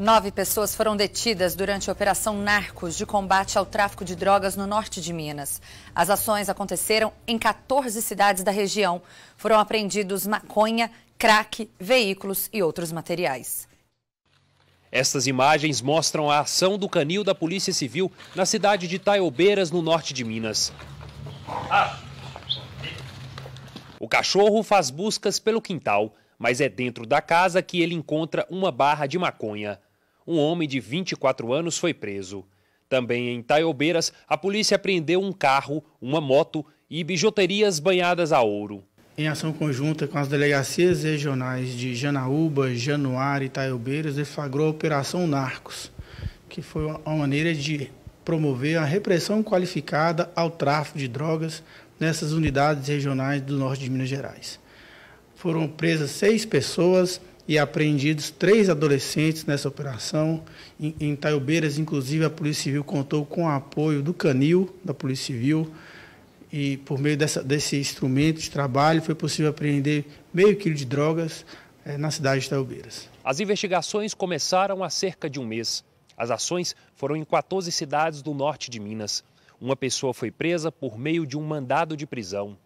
Nove pessoas foram detidas durante a Operação Narcos de combate ao tráfico de drogas no norte de Minas. As ações aconteceram em 14 cidades da região. Foram apreendidos maconha, crack, veículos e outros materiais. Estas imagens mostram a ação do canil da Polícia Civil na cidade de Taiobeiras, no norte de Minas. O cachorro faz buscas pelo quintal, mas é dentro da casa que ele encontra uma barra de maconha um homem de 24 anos foi preso. Também em Taiobeiras, a polícia apreendeu um carro, uma moto e bijuterias banhadas a ouro. Em ação conjunta com as delegacias regionais de Janaúba, Januário e Taiobeiras, deflagrou a Operação Narcos, que foi uma maneira de promover a repressão qualificada ao tráfico de drogas nessas unidades regionais do norte de Minas Gerais. Foram presas seis pessoas, e apreendidos três adolescentes nessa operação. Em, em Taiobeiras, inclusive, a Polícia Civil contou com o apoio do Canil, da Polícia Civil, e por meio dessa, desse instrumento de trabalho foi possível apreender meio quilo de drogas é, na cidade de Taiobeiras. As investigações começaram há cerca de um mês. As ações foram em 14 cidades do norte de Minas. Uma pessoa foi presa por meio de um mandado de prisão.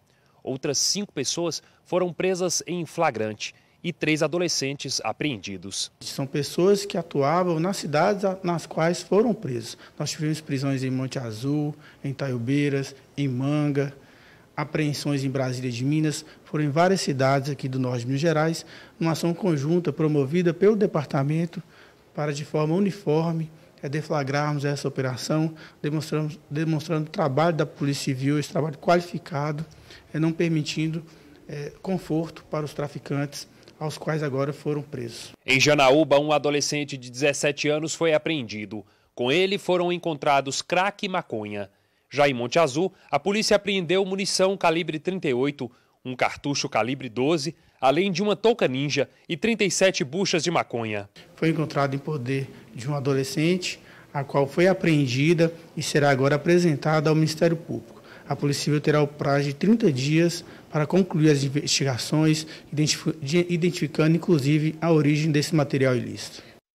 Outras cinco pessoas foram presas em flagrante e três adolescentes apreendidos. São pessoas que atuavam nas cidades nas quais foram presos. Nós tivemos prisões em Monte Azul, em Taiobeiras, em Manga, apreensões em Brasília de Minas, foram em várias cidades aqui do norte de Minas Gerais, numa ação conjunta promovida pelo departamento para, de forma uniforme, eh, deflagrarmos essa operação, demonstrando, demonstrando o trabalho da Polícia Civil, esse trabalho qualificado, eh, não permitindo é, conforto para os traficantes aos quais agora foram presos. Em Janaúba, um adolescente de 17 anos foi apreendido. Com ele foram encontrados crack e maconha. Já em Monte Azul, a polícia apreendeu munição calibre 38, um cartucho calibre 12, além de uma touca ninja e 37 buchas de maconha. Foi encontrado em poder de um adolescente, a qual foi apreendida e será agora apresentada ao Ministério Público a Polícia Civil terá o prazo de 30 dias para concluir as investigações, identificando inclusive a origem desse material ilícito.